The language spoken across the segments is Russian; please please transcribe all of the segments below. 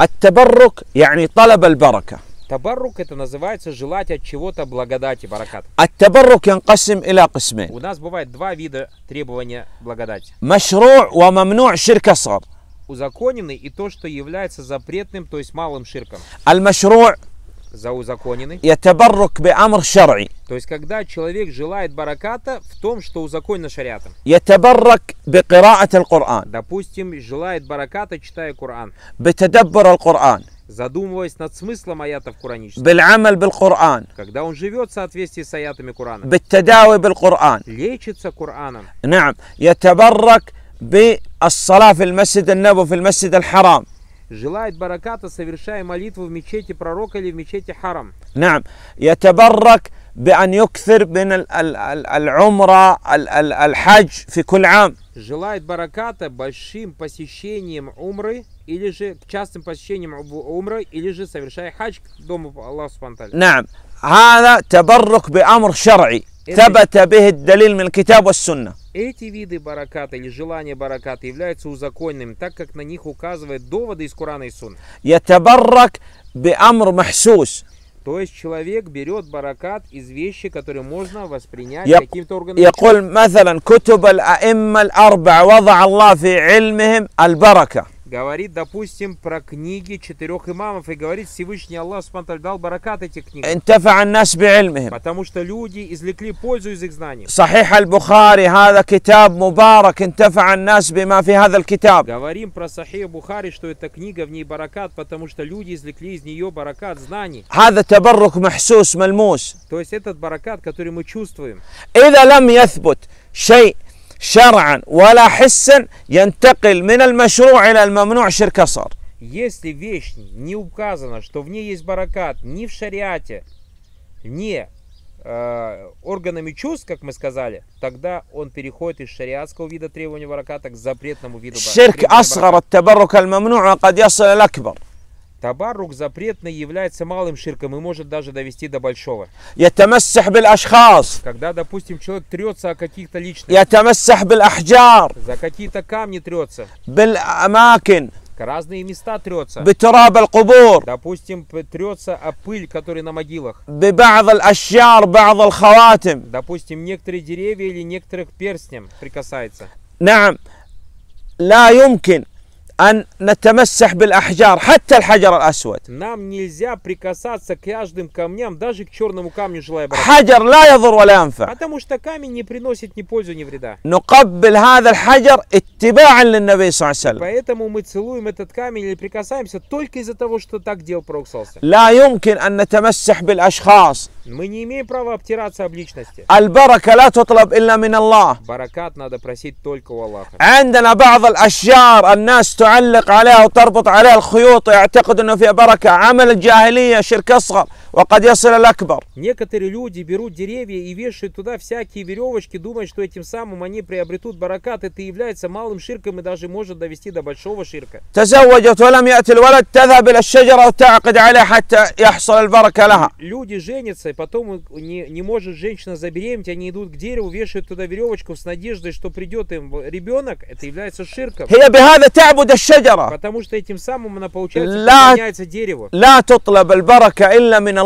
التبرك يعني طلب البركة Табарук это называется желать от чего-то благодати, баракат. التبرك ينقسم إلى قسمين У нас бывает два вида требования благодати. مشروع وممنوع شرك أصغر узаконенный и то, что является запретным, то есть малым ширком. المشروع заузаконенный. И التبرك амр شرعي. То есть, когда человек желает бараката в том, что узаконено шариатом. кираат بقراءة القرآن. Допустим, желает бараката, читая Коран. بتدبر القرآن. задумываясь над смыслом аятов Куранических. بالعمل بالقرآن. Когда он живет в соответствии с аятами Курана. بالتداوي بالقرآن. Лечится Кур'аном. Наам. Кораном. نعم. يتبرك بالصلاة في المسجد النبوي في المسجد харам желает бараката, совершая молитву в мечети пророка или в мечети харам. Нам, نعم يتبرك بأن يكثر من العمرة الحج في كل عام. Желает бараката большим посещением умры или же частым посещением умры или же совершая хадж к дому Аллаха Субтитры. نعم هذا تبرك بأمر شرعي. ثبت به الدليل من الكتاب والسنة Эти виды бараката или желание бараката являются узаконными, так как на них указывают доводы из Корана и Сунны. يتبرك بأمر محسوس То есть человек берет баракат из вещи, которые можно воспринять каким-то органом. يقول مثلا كتب الأئمة الأربعة وضع الله في علمهم البركة говорит, допустим, про книги четырех имамов и говорит, Всевышний Аллах спонталь дал баракат эти книги. Потому что люди извлекли пользу из их знаний. صحيح البخاري هذا كتاب مبارك انتفع الناس بما في هذا الكتاب. Говорим про Сахих Бухари, что эта книга в ней баракат, потому что люди извлекли из нее баракат знаний. هذا تبرك محسوس ملموس. То есть этот баракат, который мы чувствуем. إذا لم يثبت شيء شرعا ولا حسا ينتقل من المشروع إلى الممنوع شرك أصغر Если вещь не указана, что в ней есть баракат ни в шариате, ни э, органами чувств, как мы сказали, тогда он переходит из шариатского вида требования бараката к запретному виду бараката. Ширк асгар от табарука аль-мамну'а кад ясал аль-акбар. Табарук запретный является малым ширком и может даже довести до большого. Когда, допустим, человек трется о каких-то личностях. За какие-то камни трется. بالأماكن. Разные места трется. القبور. Допустим, трется о пыль, которая на могилах. الأشجار الخواتم. Допустим, некоторые деревья или некоторых перстням прикасается. Нам, لا يمكن أن نتمسح بالأحجار حتى الحجر الأسود нам нельзя прикасаться к каждым камням, даже к черному камню желая брать. حجر لا يضر ولا ينفع. потому что камень не приносит ни пользу, ни вреда. نقبل هذا الحجر اتباعا للنبي صلى الله عليه وسلم. поэтому мы целуем этот камень или прикасаемся только из-за того, что так делал пророк صلى لا يمكن أن نتمسح بالأشخاص. мы не имеем права обтираться об личности. البركة لا تطلب إلا من الله. баракат надо просить только у Аллаха. عندنا بعض الأشجار الناس تعلق عليها وتربط عليها الخيوط يعتقد انه فيها بركه عمل الجاهليه شرك اصغر Некоторые люди берут деревья и вешают туда всякие веревочки, думая, что этим самым они приобретут баракат. Это является малым ширком и даже может довести до большого ширка. Люди женятся, потом не, не может женщина забеременеть, они идут к дереву, вешают туда веревочку с надеждой, что придет им ребенок. Это является ширком. Потому что этим самым она, получается, поклоняется дереву. لا تطلب البركة إلا من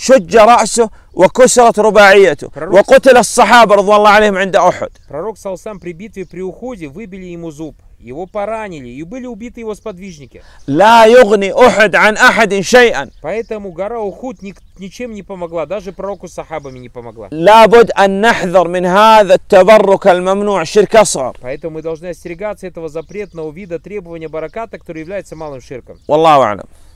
شج رأسه وكسرت رباعيته وقتل الصحابة رضوان الله عليهم عند أحد Пророк Салсам при битве при уходе выбили ему зуб. Его поранили, и были убиты его сподвижники. لا يغني أحد عن أحد شيئا. Поэтому гора Ухуд ничем не помогла, даже пророку с не помогла. لابد أن نحذر من هذا التبرك الممنوع شرك أصغر. Поэтому мы должны остерегаться этого запретного вида требования бараката, который является малым ширком. والله أعلم.